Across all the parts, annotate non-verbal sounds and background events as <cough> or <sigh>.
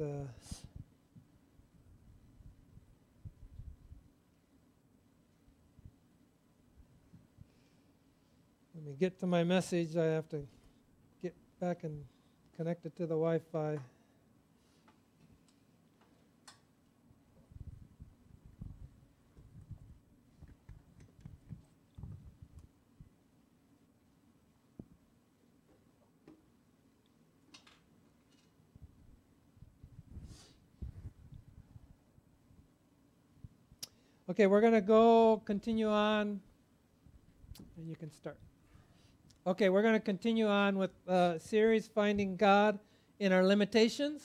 uh, let me get to my message. I have to get back and connect it to the Wi-Fi. Okay, we're going to go continue on, and you can start. Okay, we're going to continue on with the series Finding God in Our Limitations.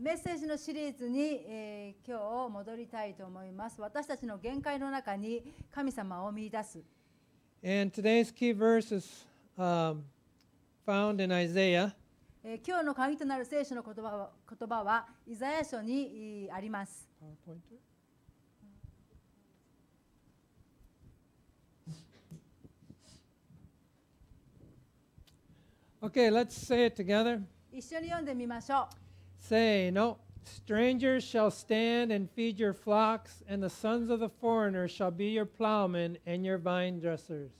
メッセージのシリーズに、えー、今日戻りたいと思います。私たちの限界の中に神様を見出す。And today's key verse is、um, found in Isaiah. 今日の鍵となる聖書の言葉は言葉はイザヤ書にあります。PowerPoint? Okay, let's say it together. 一緒に読んでみましょう。Say, no. Strangers shall stand and feed your flocks, and the sons of the foreigner shall be your plowmen and your vine dressers.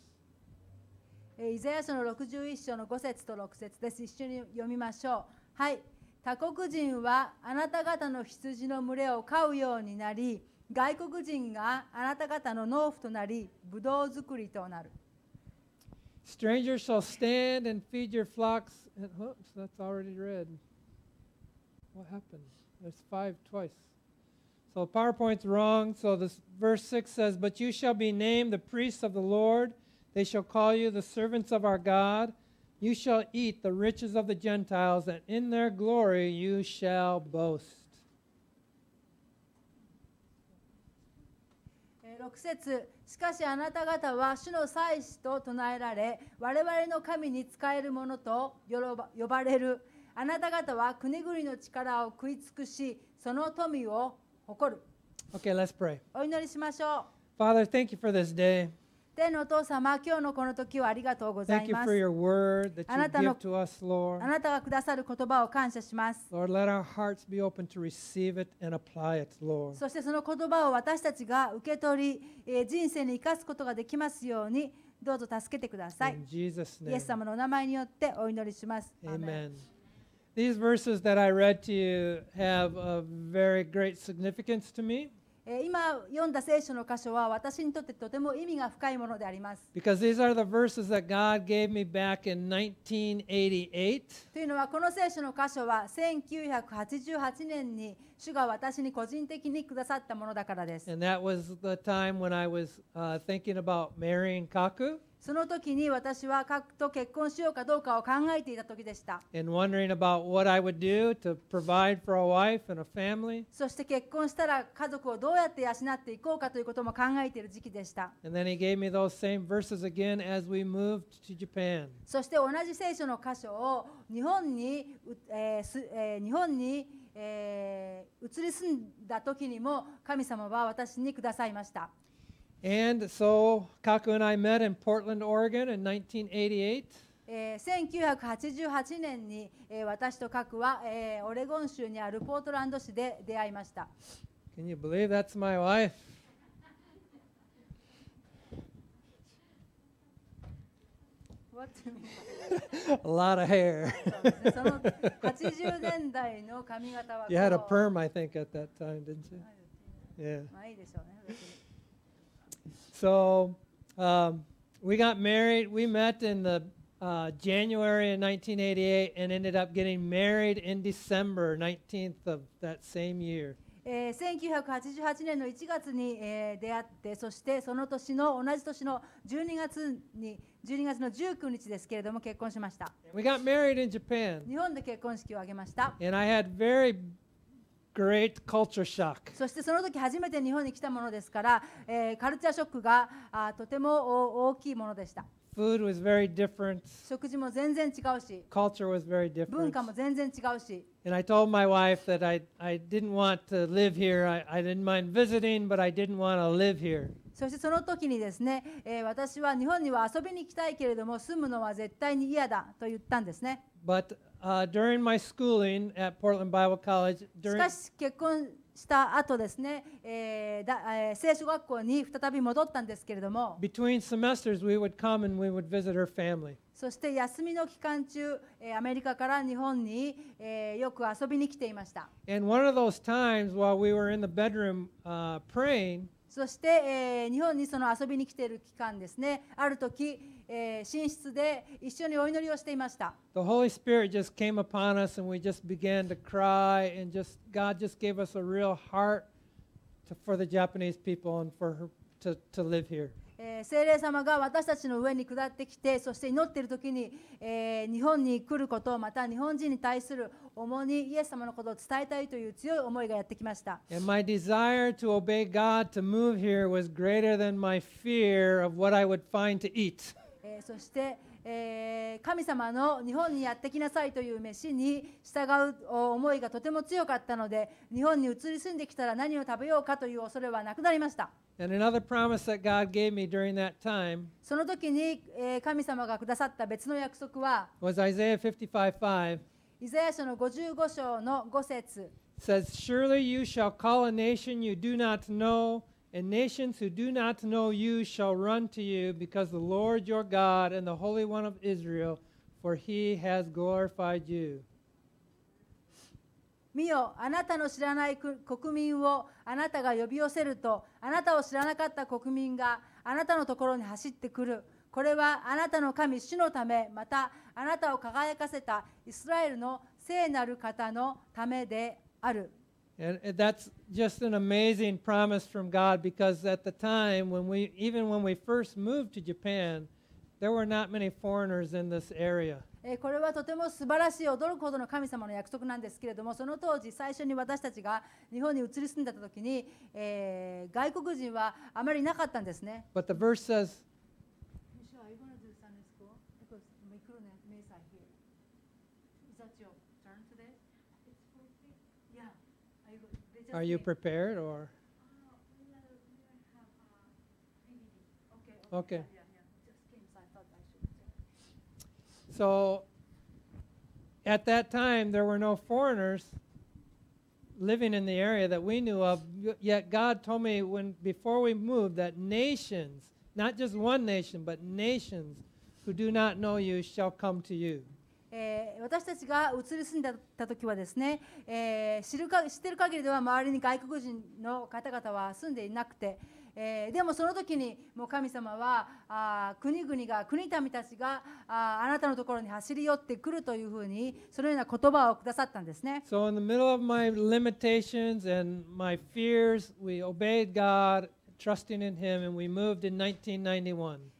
イザヤ書の61章の5節と6節です。一緒に読みましょう。はい。他国人はあなた方の羊の群れを飼うようになり、外国人があなた方の農夫となり、ぶどう作りとなる。Strangers shall stand and feed your flocks. And, whoops, that's already read. What happened? There's five twice. So PowerPoint's wrong. So this verse 6 says, But you shall be named the priests of the Lord. They shall call you the servants of our God. You shall eat the riches of the Gentiles, and in their glory you shall boast. 6節しかしあなた方は主の祭司と唱えられ我々の神に仕えるものと呼ばれるあなた方は国々の力を食い尽くしその富を誇る Okay, let's pray. お祈りしましょう Father, thank you for this day. 天のお父様、今日のこの時をありがとうございます。You word, あなたの us, あなたがくださる言葉を感謝します。Lord, it, そしてその言葉を私たちが受け取り、人生に生かすことができますように、どうぞ助けてください。イエス様のお名前によってお祈りします。Amen. These verses that I read to you have a very great significance to me. 今読んだ聖書の箇所は私にとってとても意味が深いものであります。というのはこの聖書の箇所は1988年に主が私に個人的にくださったものだからです。その時に私はカクと結婚しようかどうかを考えていた時でした。そして結婚したら家族をどうやって養っていこうかということも考えている時期でした。そして同じ聖書の箇所を日本に、えーすえー、日本に、えー、移り住んだ時にも神様は私にくださいました。And so Kaku and I met in Portland, Oregon in 1988. 1988年に、私とカクは、オレゴン州にあるポートランド市で出会いました。Can you believe that's my wife? その80年代の髪型は。You had a perm, I think, at that time, didn't you? Yeah. まあいいでしょうね。So um, we got married. We met in the uh, January of 1988 and ended up getting married in December 19th of that same year. えー、1988年の1月に、えー、出会ってそしてその年の同じ年の12月に12月の19日ですけれども結婚しました日本で結婚式を挙げました。And I had very great culture shock. そしてその時初めて日本に来たものですから、えー、カルチャーショックがあとても大きいものでした。Food was very different. 食事も全然違うし、culture was very different. 文化も全然違うし。And I told my wife that I, I didn't want to live here. I, I didn't mind visiting, but I didn't want to live here. そしてその時にですね、えー、私は日本には遊びに行きたいけれども住むのは絶対に嫌だと言ったんですね。But, uh, during my schooling at Portland Bible College, during... しかし結婚した後ですね、えーだえー、聖書学校に再び戻ったんですけれども、Between semesters, we would come and we would visit her family. そして休みの期間中、えー、アメリカから日本に、えー、よく遊びに来ていました。And one of those times while we were in the bedroom、uh, praying, そして、えー、日本にその遊びに来ている期間ですね、ある時、えー、寝室で一緒にお祈りをしていました。The Holy Spirit just came upon us and we just began to cry and just God just gave us a real heart to, for the Japanese people and for her, to, to live here. えー、精霊様が私たちの上に下ってきてそして祈っている時に、えー、日本に来ることまた日本人に対する重にイエス様のことを伝えたいという強い思いがやってきました。And my desire to obey God to move here was greater than my fear of what I would find to eat. <laughs> えそしてえー、神様の日本にやってきなさいという飯に従う思いがとても強かったので日本に移り住んできたら何を食べようかという恐れはなくなりました。And another promise that God gave me during that time その時に、えー、神様がくださった別の約束は was Isaiah 55:5. イザヤ書の55章の5節 says, Surely you shall call a nation you do not know And nations who do not know you shall run to you because the Lord your God and the Holy One of Israel, for he has glorified you. 見よあなたの知らない国民をあなたが呼び寄せるとあなたを知らなかった国民があなたのところに走ってくるこれはあなたの神主のためまたあなたを輝かせたイスラエルの聖なる方のためである。And, that's just an amazing promise from God because at the time when we even when we first moved to Japan, there were not many foreigners in this area. これはとても素晴らしい驚くほどの神様の約束なんですけれどもその当時最初に私たちが日本に移り住んだ時に、えー、外国人はあまりいなかったんですね。But the verse says Are you prepared or? Oh, okay. Uh, so at that time, there were no foreigners living in the area that we knew of. Yet God told me when before we moved that nations, not just one nation, but nations who do not know you shall come to you. えー、私たちが移り住んでた時はですね、えー、知るか知ってる限りでは周りに外国人の方々は住んでいなくて、えー、でもその時にもう神様はあ国々が国民たちがああなたのところに走り寄ってくるというふうにそのような言葉をくださったんですね。So in the middle of my limitations and my fears, we obeyed God, trusting in Him, and we moved in 1991.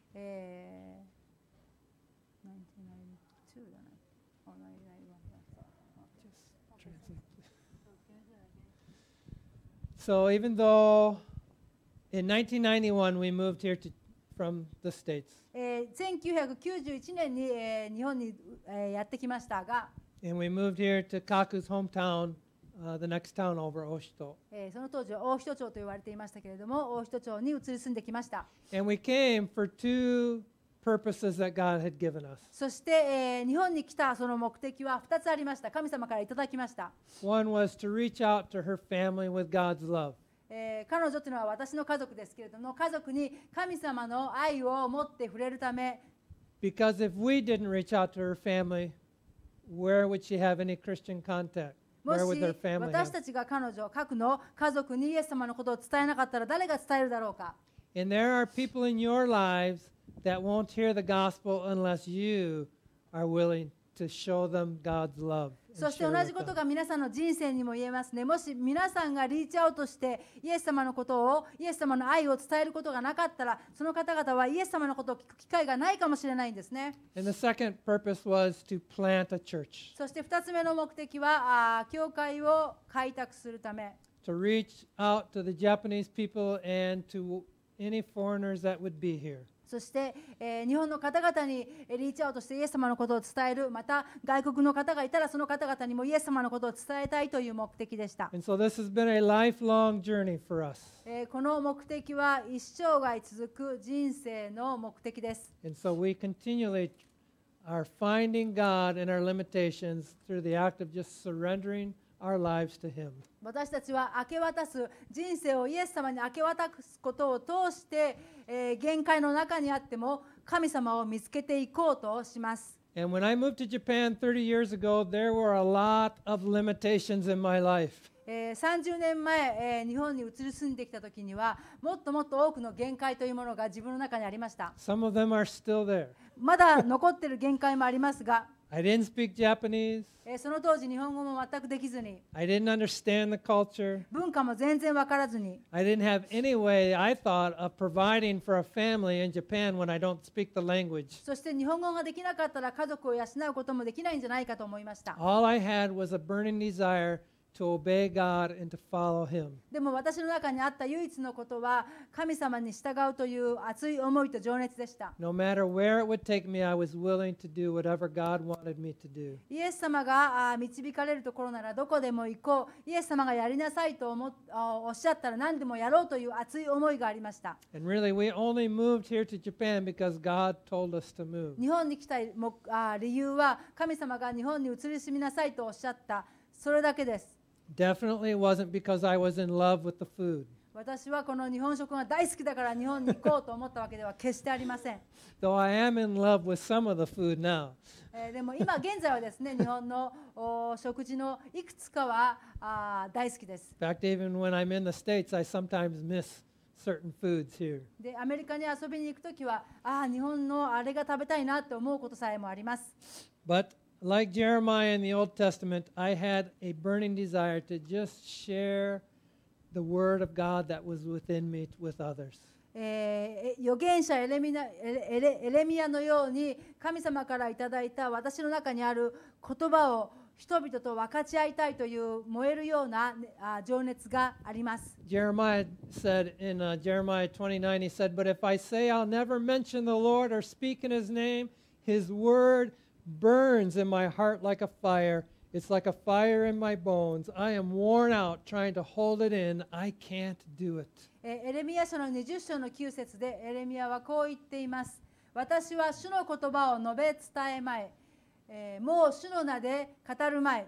So even though in 1991 we moved here to, from the States. えー、1991年に、えー、日本に、えー、やってきましたが。And we moved here to Kaku's hometown. the next town over その当時は大人町と言われていましたけれども、大人町に移り住んできました。And we came for two purposes that God had given us. そして、えー、日本に来たその目的は2つありました。神様からいただきました。One was to reach out to her family with God's love. えー、彼女というのは私の家族ですけれども、家族に神様の愛を持って触れるため、Because if we didn't reach out to her family, where would she have any Christian contact? もし私たちが彼女、核の家族にイエス様のことを伝えなかったら誰が伝えるだろうか And there are people in your lives that won't hear the gospel unless you are willing to show them God's love. そして同じことが皆さんの人生にも言えますね。もし皆さんがリーチアウトして、イエス様のことを、イエス様の愛を伝えることがなかったら、その方々はイエス様のことを聞く機会がないかもしれないんですね。そして2つ目の目的は、あ教会を開拓するため。To reach out to the Japanese people and to any foreigners that would be here. そして、えー、日本の方々にリーチアウトしてイエス様のことを伝える、また外国の方がいたらその方々にもイエス様のことを伝えたいという目的でした。So、えー、この目的は一生涯続く人生の目的です。are finding God n our limitations through the act of just surrendering our lives to Him. 私たちは明け渡す人生をイエス様に明け渡すことを通して、えー、限界の中にあっても神様を見つけていこうとします。And when I moved to Japan 30 years ago, there were a lot of limitations in my life. 30年前、日本に移り住んできたときには、もっともっと多くの限界というものが自分の中にありました。まだ残っている限界もありますが。I didn't speak Japanese. その当時、日本語も全くできずに、I didn't understand the culture. 文化も全然わからずに、I didn't have any way, I thought, of providing for a family in Japan when I don't speak the language. そして日本語ができなかったら家族を養うこともできないんじゃないかと思いました。All I had was a burning desire to obey God and to follow Him. でも私の中にあった唯一のことは神様に従うという熱い思いと情熱でした。No matter where it would take me, I was willing to do whatever God wanted me to do. イエス様が導かれるところならどこでも行こう。イエス様がやりなさいと思おっしゃったら何でもやろうという熱い思いがありました。And really, we only moved here to Japan because God told us to move. 日本に来た理由は神様が日本に移り住みなさいとおっしゃった。それだけです。Definitely wasn't because I was in love with the food. 私はこの日本食が大好きだから日本に行こうと思ったわけでは決してありません。でも今現在はですね、日本の食事のいくつかは大好きです。で、アメリカに遊びに行くときは、ああ、日本のあれが食べたいなと思うことさえもあります。Like Jeremiah in the Old Testament, I had a burning desire to just share the word of God that was within me with others. Eh, eh, Jeremiah said in、uh, Jeremiah 29, he said, But if I say I'll never mention the Lord or speak in his name, his word burns in my heart like a fire. It's like a fire in my bones. I am worn out trying to hold it in. I can't do it. エレミア書の20章の9節でエレミアはこう言っています。私は主の言葉を述べ伝えまい。えー、もう主の名で語るまい。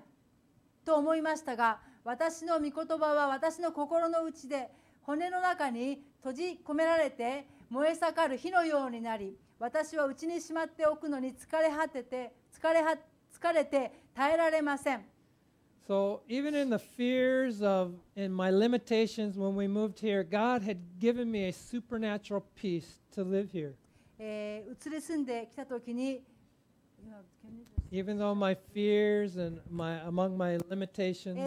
と思いましたが、私の御言葉は私の心の内で骨の中に閉じ込められて燃え盛る火のようになり、私は家にしまっておくのに疲れ果てて疲れは疲れて耐えられません。So even in the fears of in my limitations when we moved here, God had given me a supernatural peace to live here. Even though my fears and my among my limitations,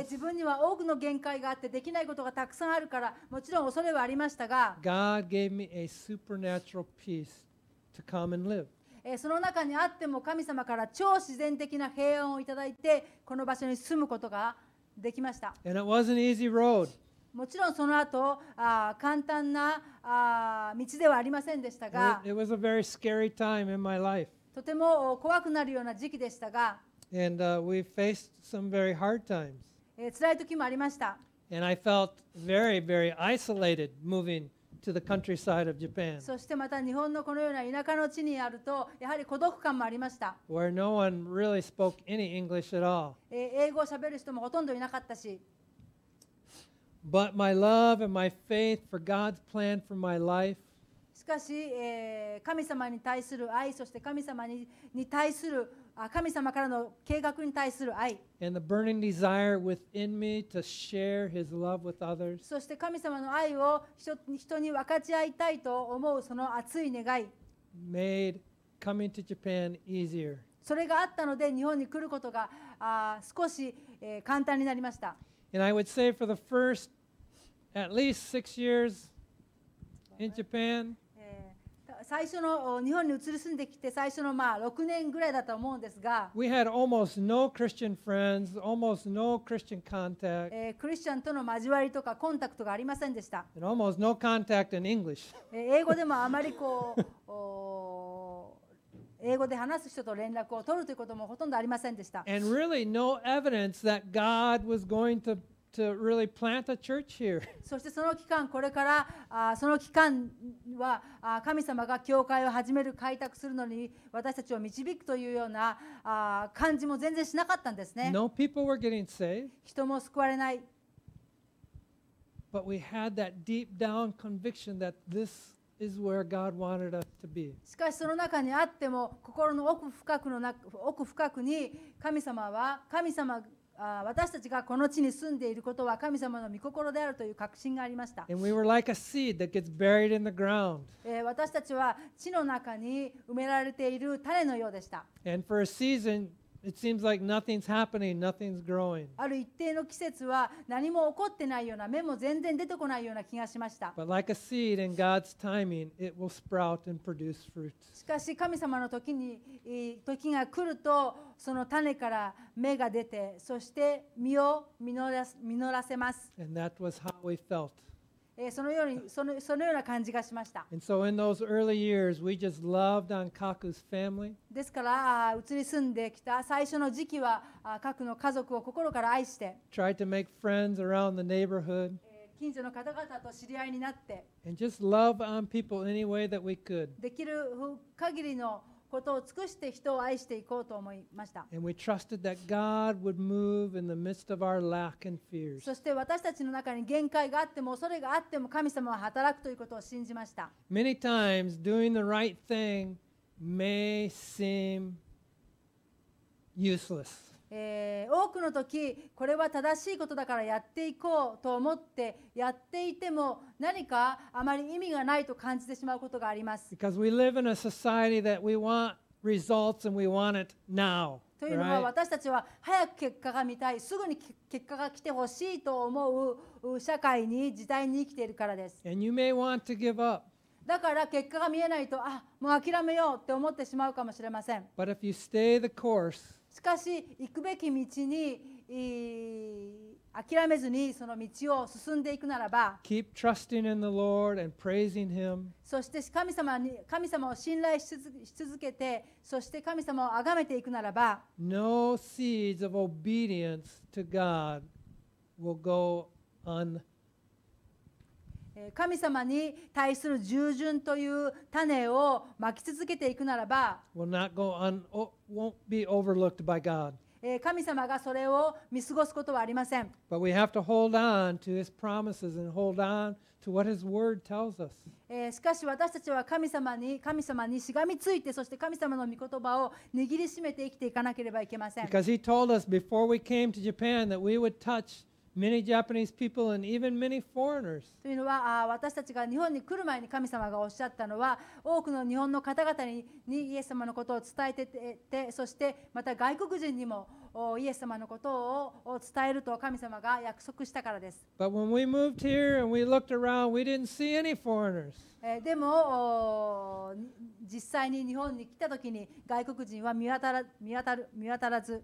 God gave me a supernatural peace to come and live. その中にあっても神様から超自然的な平安をいただいてこの場所に住むことができました。And it was an easy road. もちろんその後あ簡単なあ道ではありませんでしたが it, it was a very scary time in my life. とても怖くなるような時期でしたが And、uh, we faced some very hard times. 辛い時もありました。And I felt very, very isolated moving to the countryside of Japan, そしてまた日本のこのような田舎の地にあるとやはり孤独感もありました、where no one really spoke any English at all. えー英語をしゃべる人もほとんどいなかったし But my love and my faith for God's plan for my life しかし、えー神様に対する愛そして神様にに対する神様からの計画に対する愛。And the burning desire within me to share his love with others. そして神様の愛を人に分かち合いたいと思うその熱い願い。Made coming to Japan easier. それがあったので日本に来ることがあ少し、えー、簡単になりました。And I would say for the first at least six years in Japan, 最初の日本に移り住んできて最初のまあ6年ぐらいだと思うんですが、We had almost no Christian friends, almost no Christian contact. えー、クリスチャンとの交わりとかコンタクトがありませんでした。And almost no contact in English. 英語でもあまりこう、お英語で話す人と連絡を取るということもほとんどありませんでした。And really no evidence that God was going to to really plant a church here. そしてその期間、これからあその期間はあ神様が教会を始める、開拓するのに私たちを導くというようなあ感じも全然しなかったんですね。No people were getting saved. 人も救われない。But we had that deep down conviction that this is where God wanted us to be. しかしその中にあっても心の奥深くの奥深くに神様は神様が私たちがこの地に住んでいることは神様の御心であるという確信がありました。w 私たちは地の中に埋められている種のようでした。And for a season, It seems like nothing's happening, nothing's growing. ある一定の季節は何も起こってないような、芽も全然出てこないような気がしました。But like a seed in God's timing, it will sprout and produce fruit. しかし神様の時に時が来ると、その種から芽が出て、そして実を実らせます。And that was how we felt. えそのようにそのそのような感じがしました。So、years, ですから移り住んできた最初の時期はカクの家族を心から愛して。近所の方々と知り合いになって。できる限りのことを尽くして人を愛していこうと思いました。そして私たちの中に限界があっても、恐れがあっても、神様は働くということを信じました。Many times doing the right thing may seem useless. えー、多くの時これは正しいことだからやっていこうと思ってやっていても何かあまり意味がないと感じてしまうことがあります。Because we live in a society that we want results and we want it now. というのは私たちは早く結果が見たい、すぐに結果が来てほしいと思う社会に、時代に生きているからです。And you may want to give up. だから結果が見えないと、あもう諦めようって思ってしまうかもしれません。But if you stay the course, しかし行くべき道に諦めずにその道を進んでいくならば Keep trusting in the Lord and praising Him. そして神様に神様を信頼し続けてそして神様を崇めていくならば No seeds of obedience to God will go unpunished. 神様に対する従順という種をまき続けていくならば神様がそれを見過ごすことはありません。しかし私たちは神様に神様にしがみついてそして神様の御言葉を握りしめて生きていかなければいけません。Many Japanese people and even many foreigners. というのは私たちが日本に来る前に神様がおっしゃったのは多くの日本の方々にイエス様のことを伝えててそしてまた外国人にもイエス様のことを伝えると神様が約束したからです。でも実際に日本に来た時に外国人は見当たら見当たる見当たらず。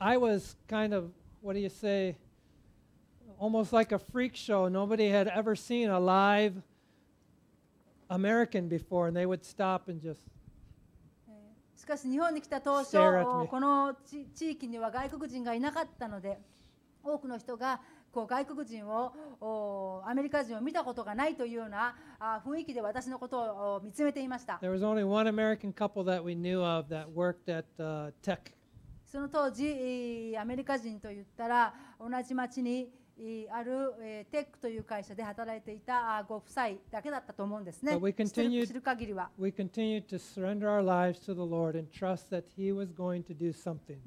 I was kind of, what do you say, almost like a freak show. Nobody had ever seen a live American before, and they would stop and just. しかし日本に来た当初、この地域には外国人がいなかったので、多くの人がこう外国人をアメリカ人を見たことがないというような雰囲気で私のことを見つめていました。There was only one American couple that we knew of that worked at、u tech その当時アメリカ人といったら同じ町にあるテックという会社で働いていたご夫妻だけだったと思うんですね。知る限りは。で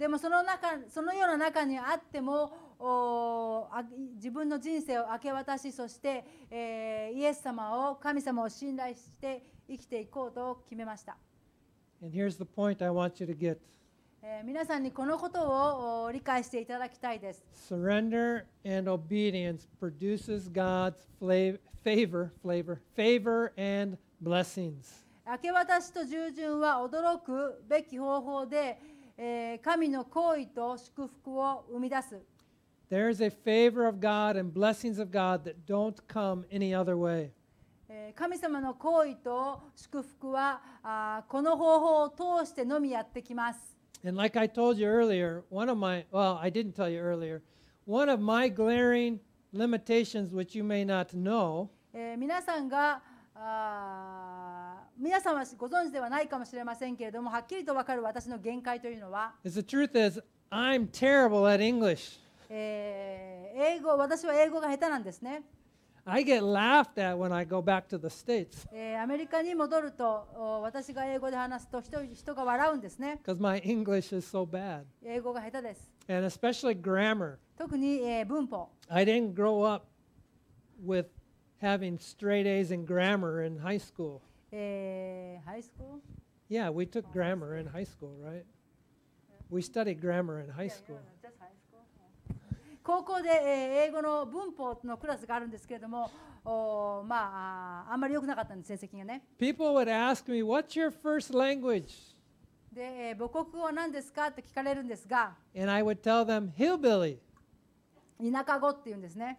もその中そのような中にあっても自分の人生を明け渡しそして、えー、イエス様を神様を信頼して生きていこうと決めました。And here's the point I want you to get. え皆さんにこのことを理解していただきたいです。Surrender and obedience produces God's favor, flavor, favor and blessings. 明け渡しと従順は驚くべき方法で、え神の行為と祝福を生み出す。There is a favor of God and blessings of God that don't come any other way. 神様の行為と祝福はこの方法を通してのみやってきます。And like I told you earlier, one of my, well, I didn't tell you earlier, one of my glaring limitations, which you may not know, eh, is the truth is, I'm terrible at English. Eh, I get laughed at when I go back to the States. Because my English is so bad. And especially grammar. I did didn't grow up with having straight A's in grammar in high school. High school? Yeah, we took oh, grammar in high school, right? We studied grammar in high school. Yeah, yeah, 高校で、え英語の文法のクラスがあるんですけれども、おまあ、あんまり良くなかったんです、成績がね。People would ask me, What's your first language? で、え母国語は何ですかって聞かれるんですが、And I would tell them, Hillbilly. 田舎語って言うんですね。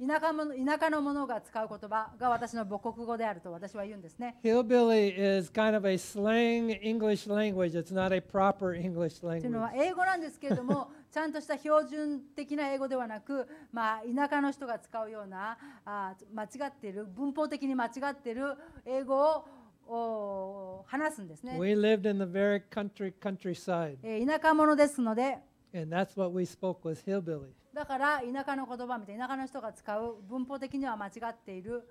田舎も田舎の者が使う言葉が私の母国語であると私は言うんですね。Hillbilly is kind of a slang English language. It's not a proper English language. というのは英語なんですけれども、ちゃんとした標準的な英語ではなく、まあ、田舎の人が使うようなあ間違っている、文法的に間違っている英語をを話すんですね。We lived in the very country countryside. 田舎者ですので。And that's what we spoke was hillbilly. だから田舎の言葉みたいな田舎の人が使う文法的には間違っている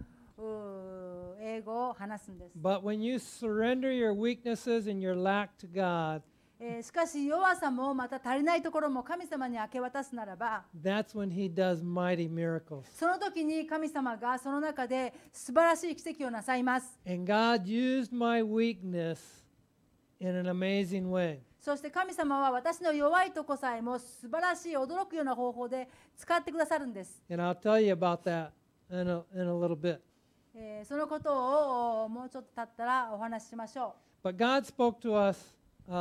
英語を話すんです。But when you surrender your weaknesses and your lack to God, えー、しかし弱さもまた足りないところも神様に明け渡すならば That's when he does mighty miracles. その時に神様がその中で素晴らしい奇跡をなさいます。And God used my weakness そして神様は私の弱いとこさえも素晴らしい驚くような方法で使ってくださるんです。そのことをもうちょっと経ったらお話ししましょう。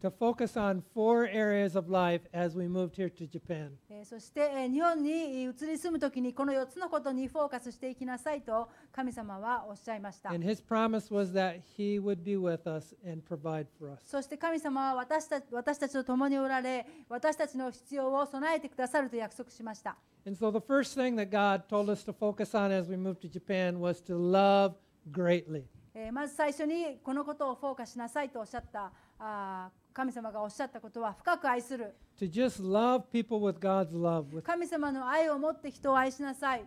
to focus on four areas of life as we moved here to Japan. そして日本に移り住むときにこの4つのことにフォーカスしていきなさいと神様はおっしゃいました。And his promise was that he would be with us and provide for us. そして神様は私たち私たちと共におられ、私たちの必要を備えてくださると約束しました。And so the first thing that God told us to focus on as we moved to Japan was to love greatly. まず最初にこのことをフォーカスしなさいとおっしゃった。神様がおっしゃったことは深く愛する。To just love people with God's love. With 神様の愛を持って人を愛しなさい。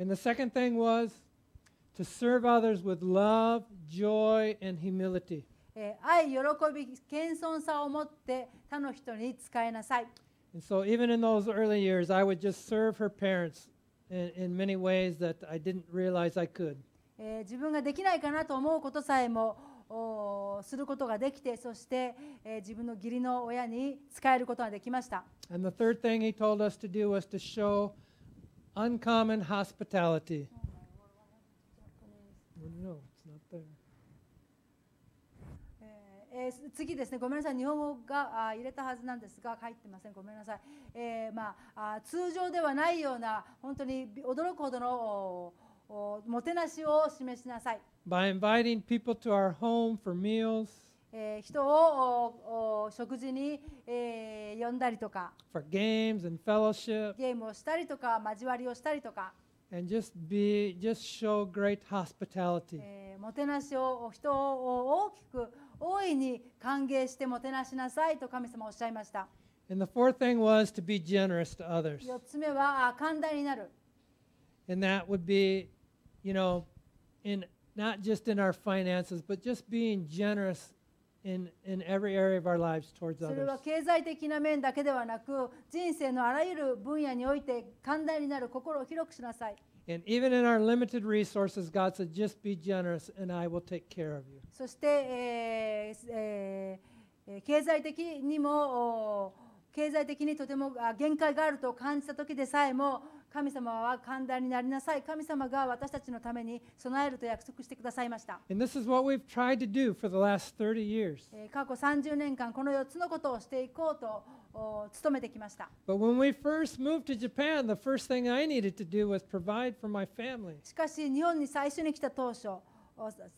And the second thing was to serve others with love, joy, and humility. 愛、喜び、謙遜さを持って他の人に使いなさい。And so even in those early years, I would just serve her parents in, in many ways that I didn't realize I could. 自分ができないかなと思うことさえも、することができて、そして、えー、自分の義理の親に使えることができました。uncommon hospitality. No, it's not there. えー、次ですね、ごめんなさい、日本語があ入れたはずなんですが、入ってません、ごめんなさい、えーまあ、あ通常ではないような、本当に驚くほどのもてなしを示しなさい。By inviting people to our home for meals. 人を食事に呼んだりとか、for games and fellowship. ゲームをしたりとか、交わりをしたりとか。And just be, just show great hospitality. もてなしを人を大きく大いに歓迎してもてなしなさいと神様おっしゃいました。And the fourth thing was to be generous to others. 4つ目は寛大になる。And that would be you know, in not just in our finances, but just being generous in, in every area of our lives towards others. And even in our limited resources, God said, just be generous and I will take care of you. 経済的にとても限界があると感じた時でさえも神様は寛大になりなさい。神様が私たちのために備えると約束してくださいました。過去30年間、この4つのことをしていこうと。努めてきました。Japan, しかし、日本に最初に来た当初、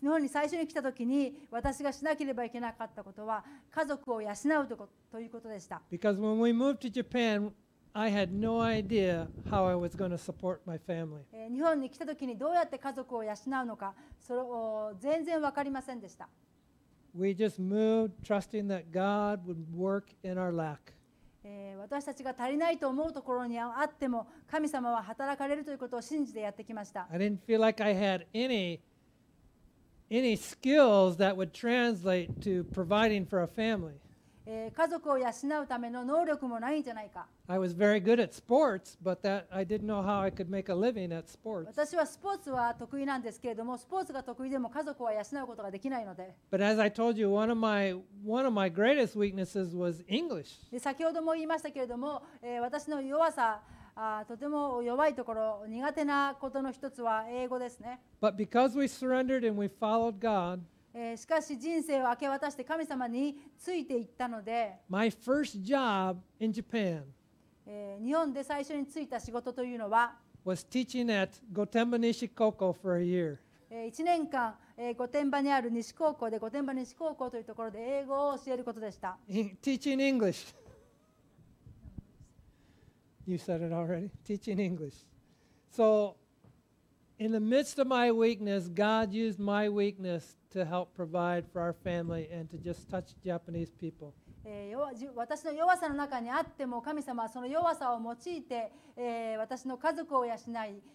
日本に最初に来た時に私がしなければいけなかったことは家族を養うとということでした。Because when we moved to Japan, I had no idea how I was going to support my family. 日本に来た時にどうやって家族を養うのかそれを全然わかりませんでした。We just moved trusting that God would work in our lack. 私たちが足りないと思うところにあっても神様は働かれるということを信じてやってきました。I didn't feel like I had any any skills that would translate to providing for a family. I was very good at sports, but that I didn't know how I could make a living at sports. But as I told you, one of my one of my greatest weaknesses was English. 先ほども言いましたけれども、えー、私の弱さ。あとても弱いところ、苦手なことの一つは英語ですね。But because we surrendered and we followed God, えー、しかし人生を明け渡して神様についていったので、my first job in Japan えー、日本で最初に就いた仕事というのは、was teaching at Gotemba Nishikoko for a year. 1年間、御殿場にある西高校で御殿場西高校というところで英語を教えることでした。Teaching English. You said it already. <laughs> Teaching English. So, in the midst of my weakness, God used my weakness to help provide for our family and to just touch Japanese people. えー、私の弱さの中にあっても神様はその弱さを用いて、えー、私の家族を養い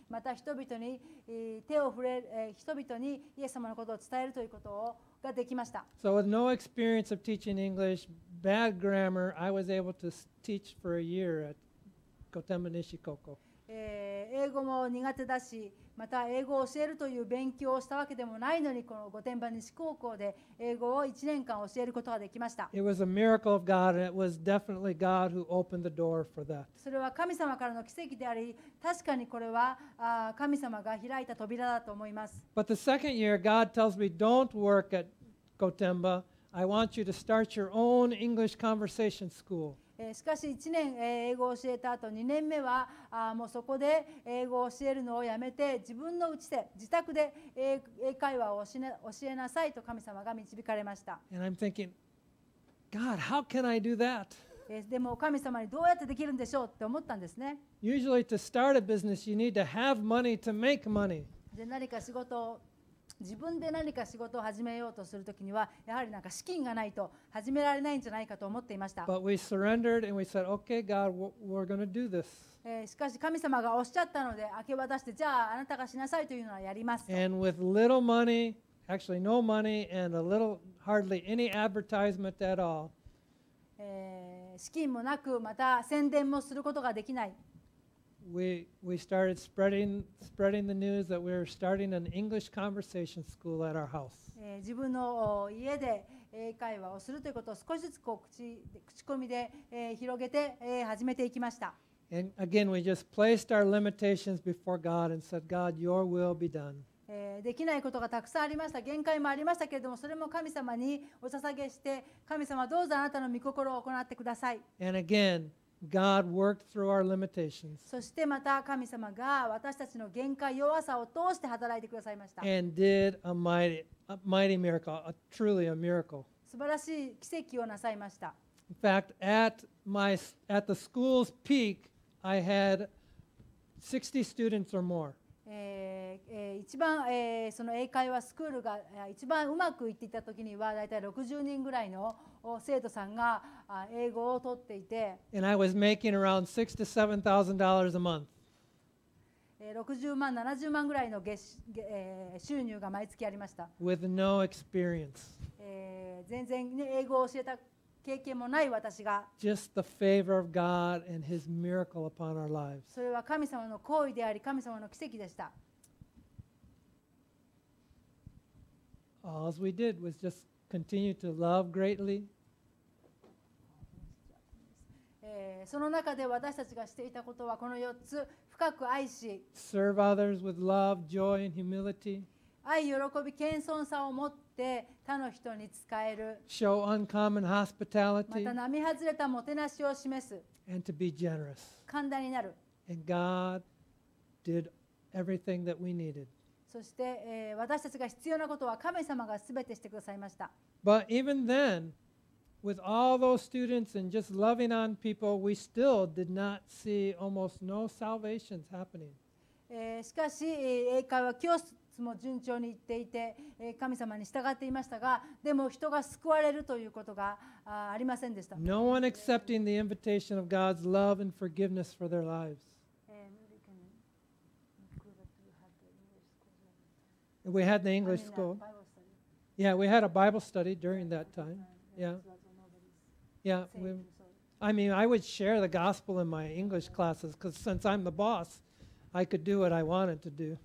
また人々に、えー、手を触れ、えー、人々にイエス様のことを伝えるということをができました。So with no experience of teaching English, bad grammar, I was able to teach for a year at え英語も苦手だし、また英語を教えるという勉強をしたわけでもないのに、この御殿場西高校で英語を1年間教えることができました。それは神様からの奇跡であり、確かにこれはあ神様が開いた扉だと思います。But the second year, God tells me, don't work at Gotemba. I want you to start your own English conversation school. えしかし1年、え英語を教えた後2年目はあもうそこで英語を教えるのをやめて自分のうちで自宅で英会話を教え教えなさいと神様が導かれました。And I'm thinking, God, how can I do that? でも神様にどうやってできるんでしょうって思ったんですね。Usually to start a business, you need to have money to make money. で何か仕事を自分で何か仕事を始めようとするときには、やはりなんか資金がないと始められないんじゃないかと思っていました。しかし神様がおっしゃったので、明け渡して、じゃああなたがしなさいというのはやります。a え資金もなく、また宣伝もすることができない。we, we started spreading, spreading the news that we were starting an English conversation school at our house. 自分の家で英会話をするということを少しずつこう口口コミで広げて始めていきました。And again, we just placed our limitations before God and said, God, your will be done. できないことがたくさんありました、限界もありましたけれども、それも神様にお捧げして、神様どうぞあなたの御心を行ってください。And again, God worked through our limitations. and did a mighty, a mighty miracle, a, truly a miracle. In fact, at, my, at the school's peak, I had 60 students or more. えー、一番、えー、その英会話スクールが一番うまくいっていた時には大体60人ぐらいの生徒さんが英語を取っていて And I was making around six t seven thousand dollars a month 60万70万ぐらいの月、えー、収入が毎月ありました With no experience、えー、全然、ね、英語を教えた経験もない私が Just the favor of God and His miracle upon our lives. それは神様の行為であり神様の奇跡でした All we did was just continue to love greatly. その中で私たちがしていたことはこの4つ深く愛し Serve others with love, joy, and humility. 愛喜び謙遜さを持ってして他の人に使える。Show uncommon hospitality. また並外れたもてなしを示す。And to be generous. 寛大になる。And God did everything that we needed. そして、えー、私たちが必要なことは神様がすべてしてくださいました。But even then, with all those students and just loving on people, we still did not see almost no salvations happening. えー、しかし、英会話教室つも順調にいっていて神様に従っていましたがでも人が救われるということがありませんでした。No one accepting the invitation of God's love and forgiveness for their lives. We had the English school. Yeah, we had a Bible study during that time. Yeah. Yeah. We, I mean, I would share the gospel in my English classes because since I'm the boss, I could do what I wanted to do.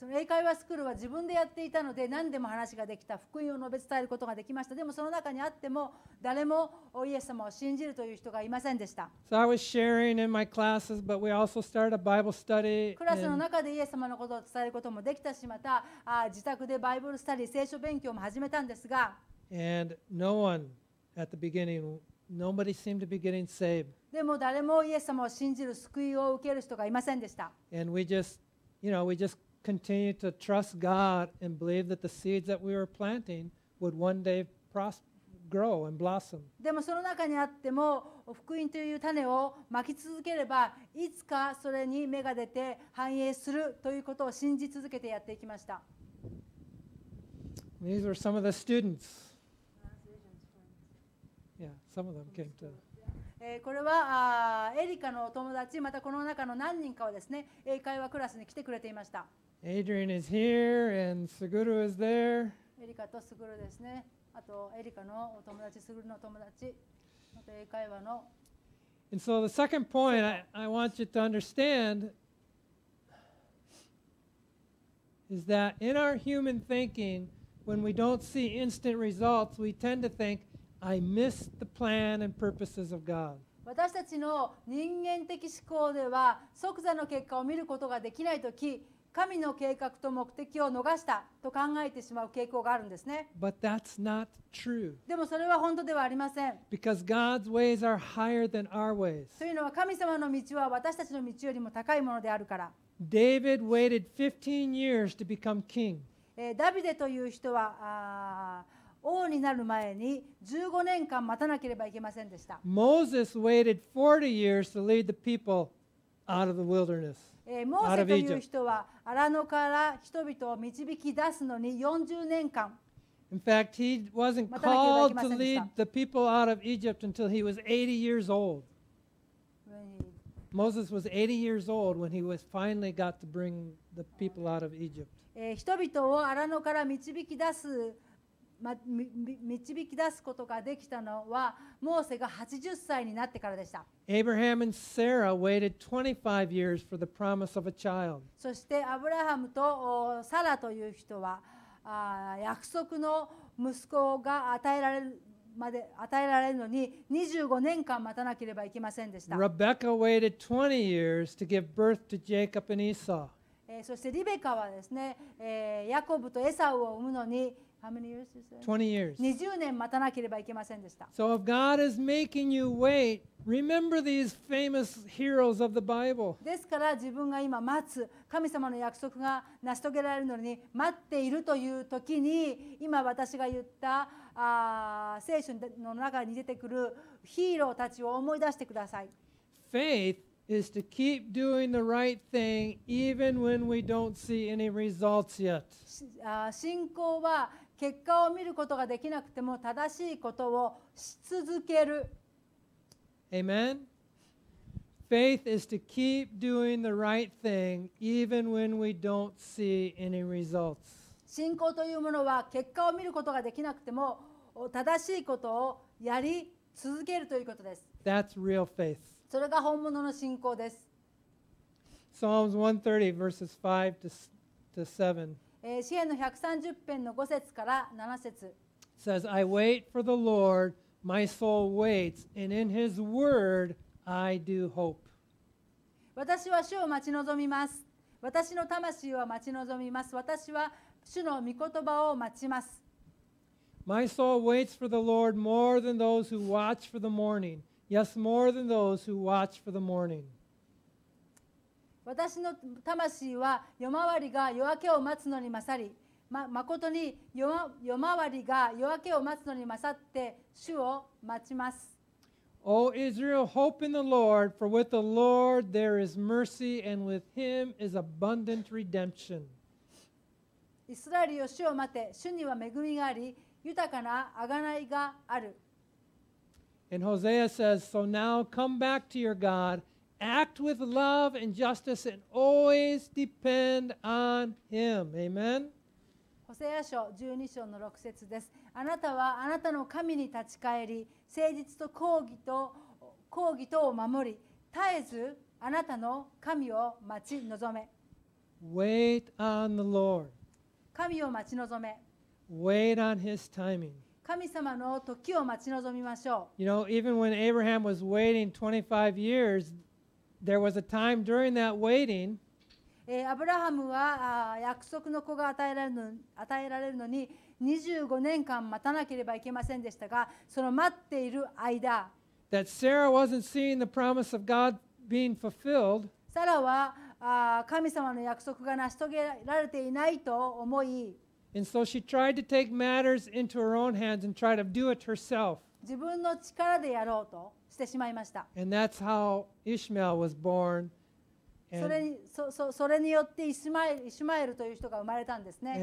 その英会話スクールは自分でやっていたので何でも話ができた福音を述べ伝えることができましたでもその中にあっても誰もイエス様を信じるという人がいませんでした so I was sharing in my classes but we also started a Bible study クラスの中でイエス様のことを伝えることもできたしまたあ自宅でバイブルスタディ聖書勉強も始めたんですが and no one at the beginning nobody seemed to be getting saved でも誰もイエス様を信じる救いを受ける人がいませんでした and we just you know we just continue to trust God and believe that the seeds that we were planting would one day prosper. でもその中にあっても福音という種をまき続ければいつかそれに芽が出て繁栄するということを信じ続けてやっていきました。These were some of the students. Yeah, some of them came to. これはエリカのお友達、またこの中の何人かはですね、英会話クラスに来てくれていました。Adrian is here and Suguru is there. And so the second point I, I want you to understand is that in our human thinking, when we don't see instant results, we tend to think, I missed the plan and purposes of God. 私たちの人間的思考では即座の結果を見ることができないとき、神の計画と目的を逃したと考えてしまう傾向があるんですね。But that's not true. でもそれは本当ではありません。Because God's ways are higher than our ways. というのは神様の道は私たちの道よりも高いものであるから。David waited 15 years to become king. ダビデという人は王になる前に15年間待たなければいけませんでした。Moses waited 40 years to lead the people out of the wilderness. えー、モーセという人は荒野から人々を導き出すのに40年間 In fact, he wasn't called to lead the people out of Egypt until he was 80 years old. Moses was 80 years old when he was finally got to bring the people out of Egypt. 人々を荒野から導き出すま、導き出すことができたのは、モーセが80歳になってからでした。Abraham and Sarah waited 25 years for the promise of a child. そして、アブラハムとサラという人は、あ約束の息子が与えられるまで与えられるのに25年間待たなければいけませんでした。Rebecca waited 20 years to give birth to Jacob and Esau. そしてリベカはですね、ヤコブとエサウを産むのに How many years is that? 20 years. 20年待たなければいけませんでした。So if God is making you wait, remember these famous heroes of the Bible. ですから自分が今待つ、神様の約束が成し遂げられるのに待っているという時に、今私が言ったあ聖書の中に出てくるヒーローたちを思い出してください。Faith is to keep doing the right thing even when we don't see any results yet. 信仰は結果を見ることができなくても正しいことをし続ける。Amen? Faith is to keep doing the right thing even when we don't see any results. 信仰というものは結果を見ることができなくても正しいことをやり続けるということです。That's real faith. それが本物の信仰です。Psalms 130 verses 5 to 7. えー、の130編の5節から7節 says, I wait for the Lord, my soul waits, and in his word I do hope. 私は主を待ち望みます。私の魂は待ち望みます。私は主の御言葉を待ちます。My soul waits for the Lord more than those who watch for the morning. Yes, more than those who watch for the morning. 私の魂は夜回りが夜明けを待つのに勝りま誠に夜夜回りが夜明けを待つのに勝って主を待ちます。O Israel, hope in the Lord, for with the Lord there is mercy, and with him is abundant redemption. イスラエルよ主を待て、主には恵みがあり、豊かな贖いがある。And Hosea says, So now come back to your God act with love and justice and always depend on Him. Amen. ホセア書12章の6節です。あなたはあなたの神に立ち返り、誠実と抗議と抗議とを守り、絶えずあなたの神を待ち望め。Wait on the Lord. 神を待ち望め。Wait on His timing. 神様の時を待ち望みましょう。You know, even when Abraham was waiting 25 years, There was a time during that waiting eh, that Sarah wasn't seeing the promise of God being fulfilled And so she tried to take matters into her own hands and try to do it herself. 自分の力でやろうとしてしまいました。それにそそそれによってイシマイシュマエルという人が生まれたんですね。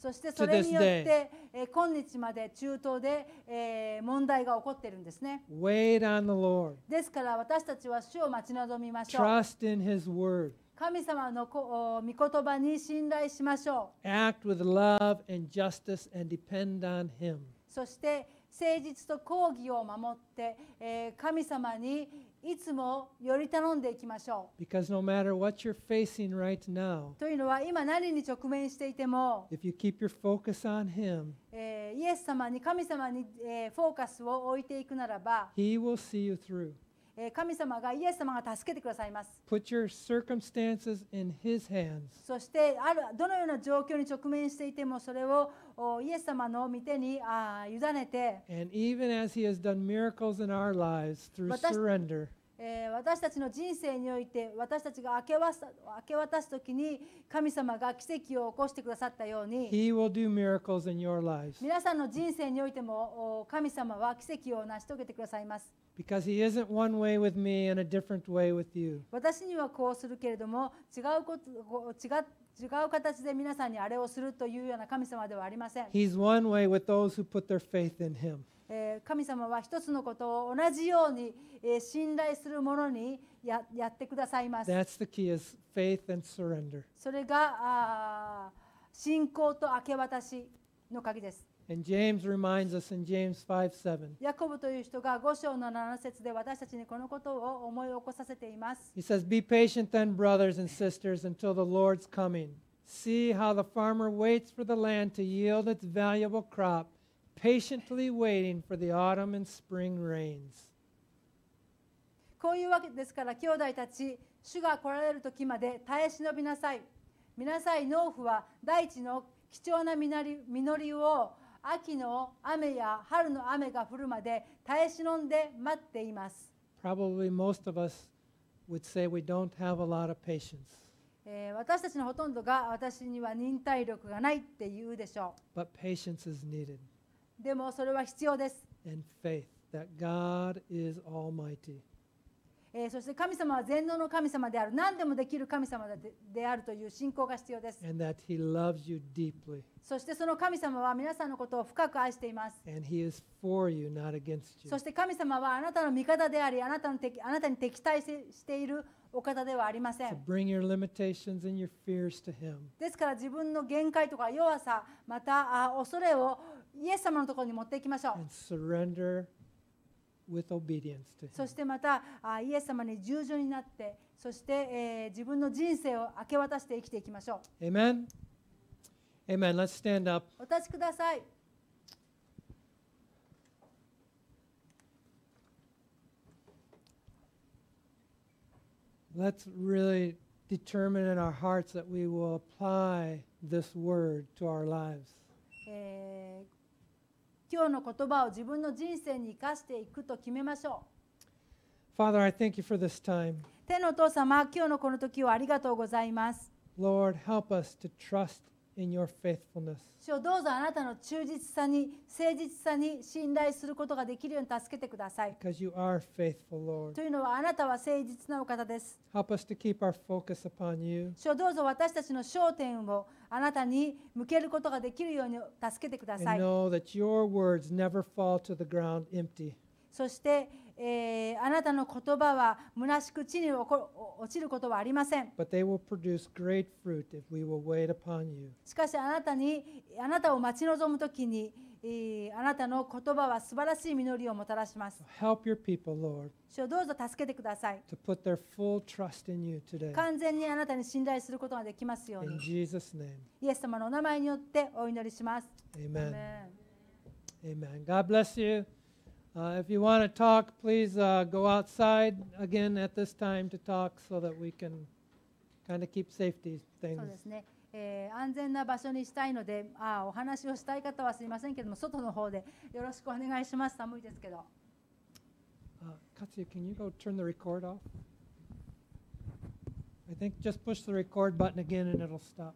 そしてそれによって、え今日まで中東で、えー、問題が起こっているんですね。Wait on the Lord. ですから私たちは主を待ち望みましょう。Trust in his word. 神様の御言葉に信頼しましょう。Act with love and justice and depend on Him. そして誠実と公義を守って、え神様にいつもより頼んでいきましょう。Because no matter what you're facing right now, というのは今何に直面していても、if you keep your focus on him, えイエス様に神様に、えフォーカスを置いていくならば、He will see you through. 神様がイエス様が助けてくださいます。Put your circumstances in His hands. そしてあるどのような状況に直面していてもそれをイエス様の御手にあ委ねて And even as He has done miracles in our lives through surrender. 私たちの人生において私たちが明け渡す明け渡す時に神様が奇跡を起こしてくださったように皆さんの人生においても神様は奇跡を成し遂げてくださいます。私にはこうするけれども違う形で皆さんにあれをするというような神様ではありません。神様は一つのことを同じように信頼するものにややってくださいます。それが信仰と明け渡しの鍵です。And James reminds us in James 5 7. ヤコブという人が5章の7節で私たちにこのことを思い起こさせています。He says, Be patient then, brothers and sisters, until the Lord's coming. See how the farmer waits for the land to yield its valuable crop, patiently waiting for the autumn and spring rains. こういうわけですから、兄弟たち、主が来られる時まで耐え忍びなさい。皆さい農夫は大地の貴重な実りを秋の雨や春の雨が降るまで耐え忍んで待っています。Probably most of us would say we don't have a lot of patience. えー、私たちのほとんどが私には忍耐力がないって言うでしょう。But patience is needed. でもそれは必要です。And faith that God is almighty. えー、そして神様は全能の神様である何でもできる神様であるという信仰が必要です And that he loves you deeply. そしてその神様は皆さんのことを深く愛しています And he is for you, not against you. そして神様はあなたの味方でありあなたの敵あなたに敵対しているお方ではありません So、bring your limitations and your fears to him. ですから自分の限界とか弱さまたあ恐れをイエス様のところに持っていきましょう And surrender with obedience to him. そしてまた、イエス様に従順になって、そして、えー、自分の人生を明け渡して生きていきましょう。Amen. Amen. Let's stand up. お立ちください。Let's really determine in our hearts that we will apply this word to our lives. えー今日の言葉を自分の人生に生かしていくと決めましょう。Father, I thank you for this time. 天のお父様、今日のこの時をありがとうございます。Lord, help us to trust in your faithfulness. 主よどうぞあなたの忠実さに、誠実さに信頼することができるように助けてください。Because you are faithful, Lord. というのはあなたは誠実なお方です。Help us to keep our focus upon you. 主よどうぞ私たちの焦点をあなたに向けることができるように助けてください。And know that your words never fall to the ground empty. そして、えー、あなたの言葉は虚しく地に落ちることはありません。しかしあなたにあなたを待ち望むときに、えー、あなたの言葉は素晴らしい実りをもたらします。Help your people, Lord, 主どうぞ助けてください。To put their full trust in you today. 完全にあなたに信頼することができますように。In Jesus name. イエス様のお名前によってお祈りします。Amen. Amen. Amen. God bless you. Uh, if you want to talk, please uh, go outside again at this time to talk so that we can kind of keep safety things. えー、安全な場所にしたいのであお話をしたい方はすいませんけども外の方でよろしくお願いします寒いですけど。Uh, eh, eh, Katsuya, can you go turn the record off? I think just push the record button again and it'll stop.